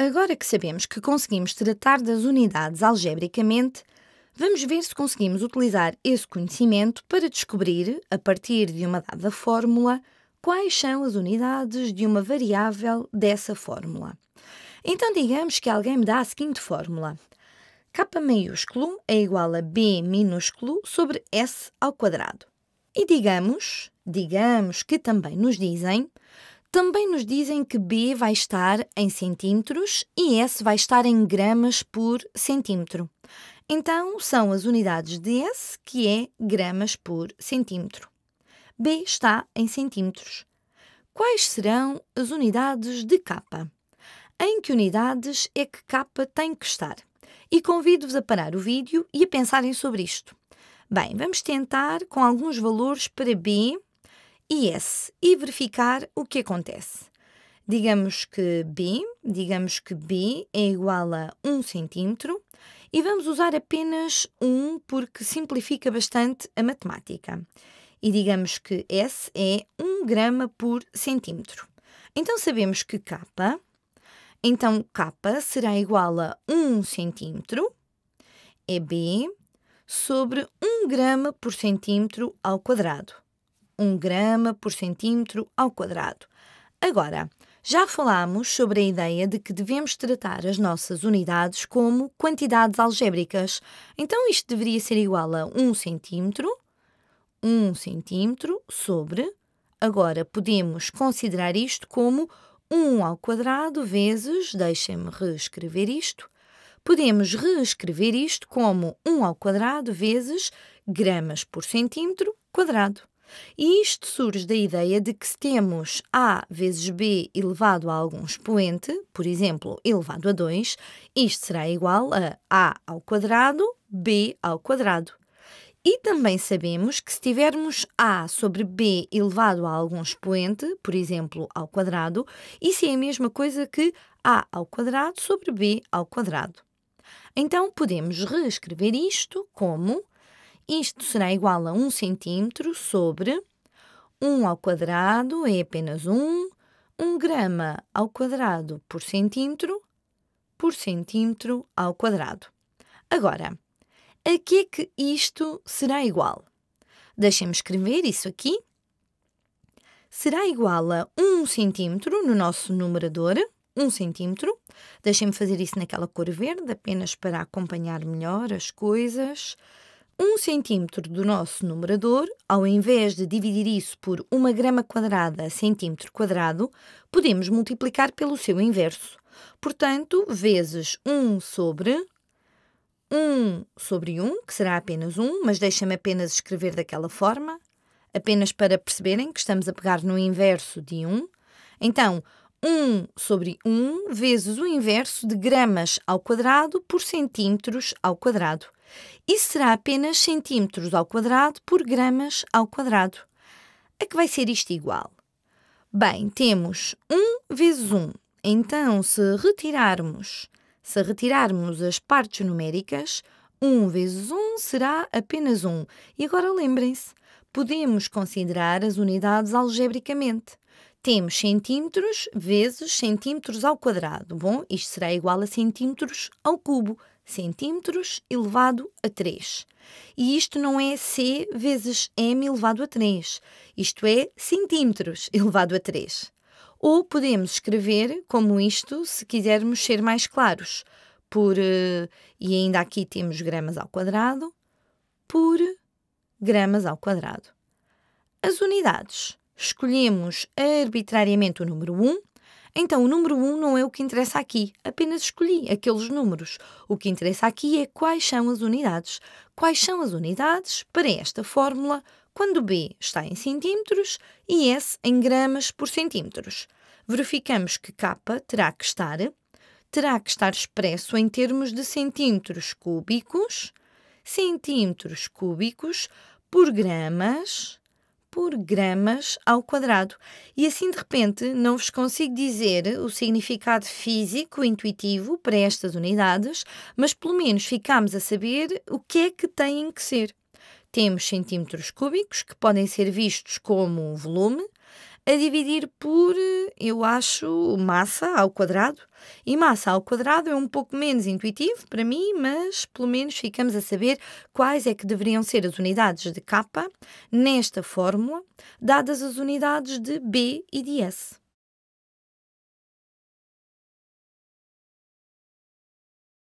Agora que sabemos que conseguimos tratar das unidades algebricamente, vamos ver se conseguimos utilizar esse conhecimento para descobrir, a partir de uma dada fórmula, quais são as unidades de uma variável dessa fórmula. Então, digamos que alguém me dá a seguinte fórmula. K maiúsculo é igual a B minúsculo sobre S ao quadrado. E digamos, digamos que também nos dizem também nos dizem que B vai estar em centímetros e S vai estar em gramas por centímetro. Então, são as unidades de S, que é gramas por centímetro. B está em centímetros. Quais serão as unidades de K? Em que unidades é que K tem que estar? E convido-vos a parar o vídeo e a pensarem sobre isto. Bem, vamos tentar com alguns valores para B IS e verificar o que acontece. Digamos que B, digamos que B é igual a 1 cm e vamos usar apenas 1 porque simplifica bastante a matemática. E digamos que S é 1 grama por centímetro. Então sabemos que K, então K será igual a 1 centímetro, é B, sobre 1 grama por centímetro ao quadrado. 1 grama por centímetro ao quadrado. Agora, já falámos sobre a ideia de que devemos tratar as nossas unidades como quantidades algébricas. Então, isto deveria ser igual a 1 centímetro, 1 centímetro sobre... Agora, podemos considerar isto como 1 ao quadrado vezes, deixem-me reescrever isto, podemos reescrever isto como 1 ao quadrado vezes gramas por centímetro quadrado. E isto surge da ideia de que se temos A vezes B elevado a algum expoente, por exemplo, elevado a 2, isto será igual a A ao quadrado, B ao quadrado. E também sabemos que se tivermos A sobre B elevado a algum expoente, por exemplo, ao quadrado, isso é a mesma coisa que A ao quadrado sobre B ao quadrado. Então podemos reescrever isto como isto será igual a 1 centímetro sobre 1 ao quadrado é apenas 1, 1 grama ao quadrado por centímetro por centímetro ao quadrado. Agora, a que é que isto será igual? Deixem-me escrever isso aqui. Será igual a 1 centímetro no nosso numerador, 1 centímetro. Deixem-me fazer isso naquela cor verde, apenas para acompanhar melhor as coisas. 1 centímetro do nosso numerador, ao invés de dividir isso por 1 grama quadrada centímetro quadrado, podemos multiplicar pelo seu inverso. Portanto, vezes 1 sobre 1 sobre 1, que será apenas 1, mas deixa-me apenas escrever daquela forma, apenas para perceberem que estamos a pegar no inverso de 1. Então, 1 sobre 1 vezes o inverso de gramas ao quadrado por centímetros ao quadrado. Isso será apenas centímetros ao quadrado por gramas ao quadrado. A que vai ser isto igual? Bem, temos 1 vezes 1. Então, se retirarmos, se retirarmos as partes numéricas, 1 vezes 1 será apenas 1. E agora lembrem-se, podemos considerar as unidades algebricamente temos centímetros vezes centímetros ao quadrado. Bom, isto será igual a centímetros ao cubo, centímetros elevado a 3. E isto não é C vezes M elevado a 3, isto é centímetros elevado a 3. Ou podemos escrever como isto se quisermos ser mais claros, por, eh, e ainda aqui temos gramas ao quadrado, por gramas ao quadrado. As unidades escolhemos arbitrariamente o número 1, então o número 1 não é o que interessa aqui, apenas escolhi aqueles números. O que interessa aqui é quais são as unidades. Quais são as unidades para esta fórmula quando B está em centímetros e S em gramas por centímetros? Verificamos que K terá que estar terá que estar expresso em termos de centímetros cúbicos, centímetros cúbicos por gramas por gramas ao quadrado. E assim de repente não vos consigo dizer o significado físico intuitivo para estas unidades, mas pelo menos ficamos a saber o que é que têm que ser. Temos centímetros cúbicos, que podem ser vistos como volume, a dividir por, eu acho, massa ao quadrado. E massa ao quadrado é um pouco menos intuitivo para mim, mas pelo menos ficamos a saber quais é que deveriam ser as unidades de K nesta fórmula, dadas as unidades de B e de S.